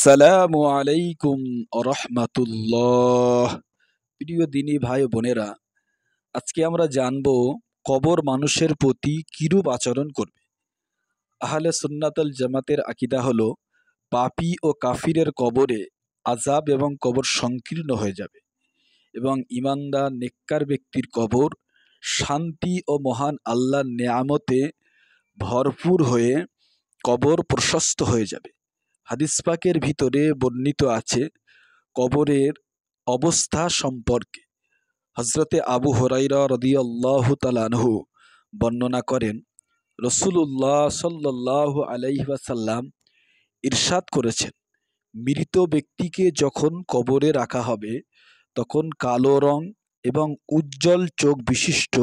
আসসালামু আলাইকুম রহমাতুল্লাহ প্রিয় দিনী ভাই বোনেরা আজকে আমরা জানব কবর মানুষের প্রতি কিরূপ আচরণ করবে আহলে সুন্নাতল জামাতের আকিদা হলো পাপি ও কাফিরের কবরে আজাব এবং কবর সংকীর্ণ হয়ে যাবে এবং ইমানদার নেককার ব্যক্তির কবর শান্তি ও মহান আল্লাহর নেয়ামতে ভরপুর হয়ে কবর প্রশস্ত হয়ে যাবে হাদিস পাকের ভিতরে বর্ণিত আছে কবরের অবস্থা সম্পর্কে হজরতে আবু হরাইরা রদিয়াল্লাহ তালানহু বর্ণনা করেন রসুল্লাহ সাল্লাহ আলাইসাল্লাম ইরশাদ করেছেন মৃত ব্যক্তিকে যখন কবরে রাখা হবে তখন কালো রং এবং উজ্জ্বল চোখ বিশিষ্ট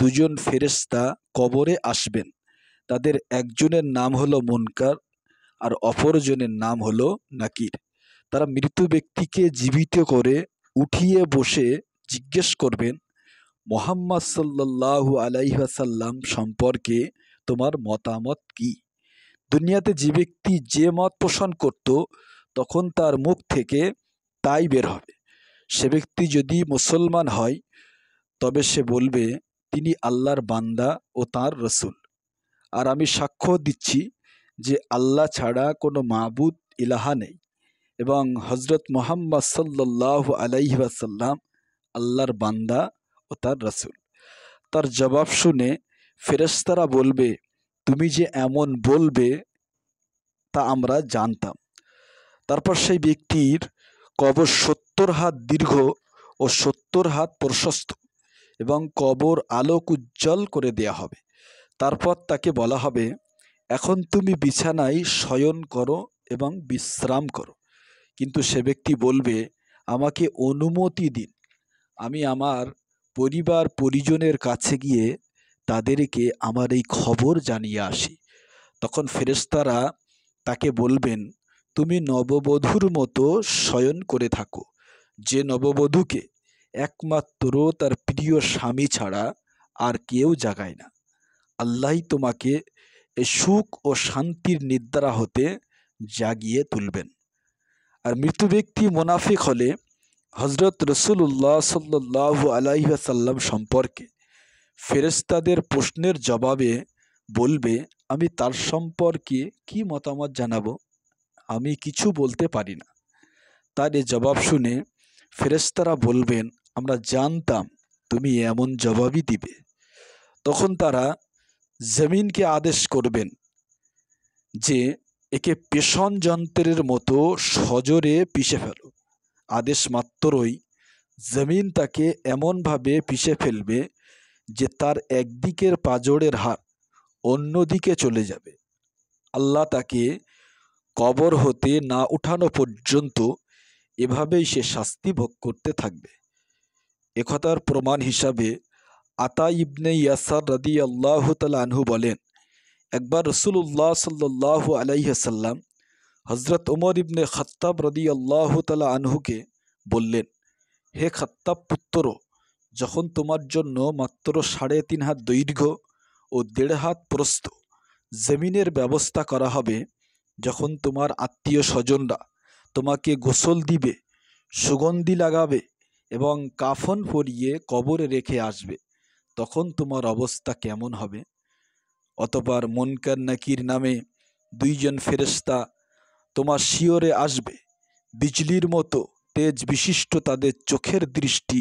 দুজন ফেরেস্তা কবরে আসবেন তাদের একজনের নাম হলো মুনকার আর অপরজনের নাম হলো নাকির তারা মৃত ব্যক্তিকে জীবিত করে উঠিয়ে বসে জিজ্ঞেস করবেন মোহাম্মদ সাল্লাহু আলাইহাসাল্লাম সম্পর্কে তোমার মতামত কি দুনিয়াতে যে ব্যক্তি যে মত পোষণ করত তখন তার মুখ থেকে তাই বের হবে সে ব্যক্তি যদি মুসলমান হয় তবে সে বলবে তিনি আল্লাহর বান্দা ও তার রসুল আর আমি সাক্ষ্য দিচ্ছি যে আল্লাহ ছাড়া কোনো মাহবুদ ইলাহা নেই এবং হজরত মোহাম্মদ সাল্লাহ আলাইহাসাল্লাম আল্লাহর বান্দা ও তার রাসুল তার জবাব শুনে ফেরেস্তারা বলবে তুমি যে এমন বলবে তা আমরা জানতাম তারপর সেই ব্যক্তির কবর সত্তর হাত দীর্ঘ ও সত্তর হাত প্রশস্ত এবং কবর আলোক উজ্জ্বল করে দেয়া হবে তারপর তাকে বলা হবে এখন তুমি বিছানায় শয়ন করো এবং বিশ্রাম করো কিন্তু সে ব্যক্তি বলবে আমাকে অনুমতি দিন আমি আমার পরিবার পরিজনের কাছে গিয়ে তাদেরকে আমার এই খবর জানিয়ে আসি তখন ফেরেস্তারা তাকে বলবেন তুমি নববধূর মতো শয়ন করে থাকো যে নববধূকে একমাত্র তার প্রিয় স্বামী ছাড়া আর কেউ জাগায় না আল্লাহ তোমাকে সুখ ও শান্তির নিদ্রা হতে জাগিয়ে তুলবেন আর মৃত্যু ব্যক্তি মোনাফিক হলে হজরত রসুল্লাহ সাল্লু আলাইসাল্লাম সম্পর্কে ফেরেস্তাদের প্রশ্নের জবাবে বলবে আমি তার সম্পর্কে কি মতামত জানাব আমি কিছু বলতে পারি না তার এ জবাব শুনে ফেরেস্তারা বলবেন আমরা জানতাম তুমি এমন জবাবই দিবে তখন তারা জমিনকে আদেশ করবেন যে একে পেষণ যন্ত্রের মতো সজরে পিষে ফেলো আদেশ মাত্রই জমিন তাকে এমনভাবে পিষে ফেলবে যে তার একদিকের পাজরের হাত অন্যদিকে চলে যাবে আল্লাহ তাকে কবর হতে না উঠানো পর্যন্ত এভাবেই সে শাস্তি ভোগ করতে থাকবে একথার প্রমাণ হিসাবে আতা ইবনে ইয়াসার রাদি আল্লাহ আনহু বলেন একবার রসুল্লাহ সাল্লাহ আলাইসাল্লাম হজরত ওমর ইবনে খত্তাব রদি আল্লাহ তালা আনহুকে বললেন হে খত্তাব পুত্র যখন তোমার জন্য মাত্র সাড়ে তিন হাত দৈর্ঘ্য ও দেড় হাত প্রস্থ জমিনের ব্যবস্থা করা হবে যখন তোমার আত্মীয় স্বজনরা তোমাকে গোসল দিবে সুগন্ধি লাগাবে এবং কাফন পরিয়ে কবরে রেখে আসবে তখন তোমার অবস্থা কেমন হবে অতবার মনকার নাকির নামে দুইজন ফেরেস্তা তোমার শিওরে আসবে বিজলির মতো তেজ বিশিষ্ট তাদের চোখের দৃষ্টি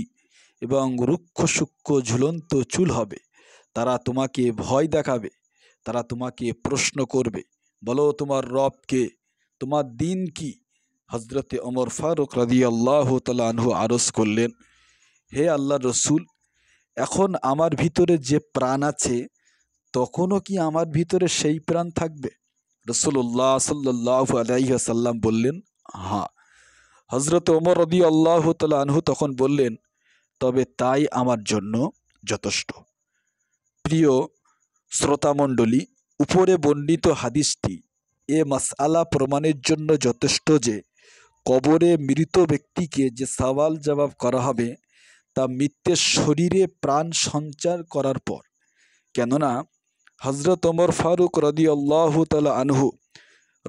এবং রুক্ষ সূক্ষ্ম ঝুলন্ত চুল হবে তারা তোমাকে ভয় দেখাবে তারা তোমাকে প্রশ্ন করবে বলো তোমার রবকে তোমার দিন কি হজরতে অমর ফারুক রাজি আল্লাহ তালাহু আরস করলেন হে আল্লাহ রসুল এখন আমার ভিতরে যে প্রাণ আছে তখনও কি আমার ভিতরে সেই প্রাণ থাকবে রসুল্লাহ সাল্লাহ আলাইসাল্লাম বললেন হ্যাঁ হজরত ওমর রদি আল্লাহ আনহু তখন বললেন তবে তাই আমার জন্য যথেষ্ট প্রিয় শ্রোতামণ্ডলী উপরে বর্ণিত হাদিসটি এ আলা প্রমাণের জন্য যথেষ্ট যে কবরে মৃত ব্যক্তিকে যে সওয়াল জবাব করা হবে তা মৃত্যের শরীরে প্রাণ সঞ্চার করার পর কেননা হজরত ওমর ফারুক রদি আল্লাহ তালা আনহু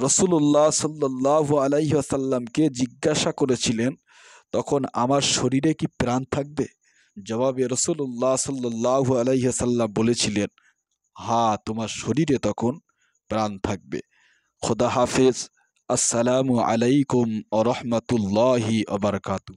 রসুল্লাহ সাল্লাহ আলাইসাল্লামকে জিজ্ঞাসা করেছিলেন তখন আমার শরীরে কি প্রাণ থাকবে জবাবে রসুল্লাহ সাল্লাহ আলাইসাল্লাম বলেছিলেন হা তোমার শরীরে তখন প্রাণ থাকবে খোদা হাফেজ আসসালামু আলাইকুম ও রহমতুল্লাহি আবরকাতু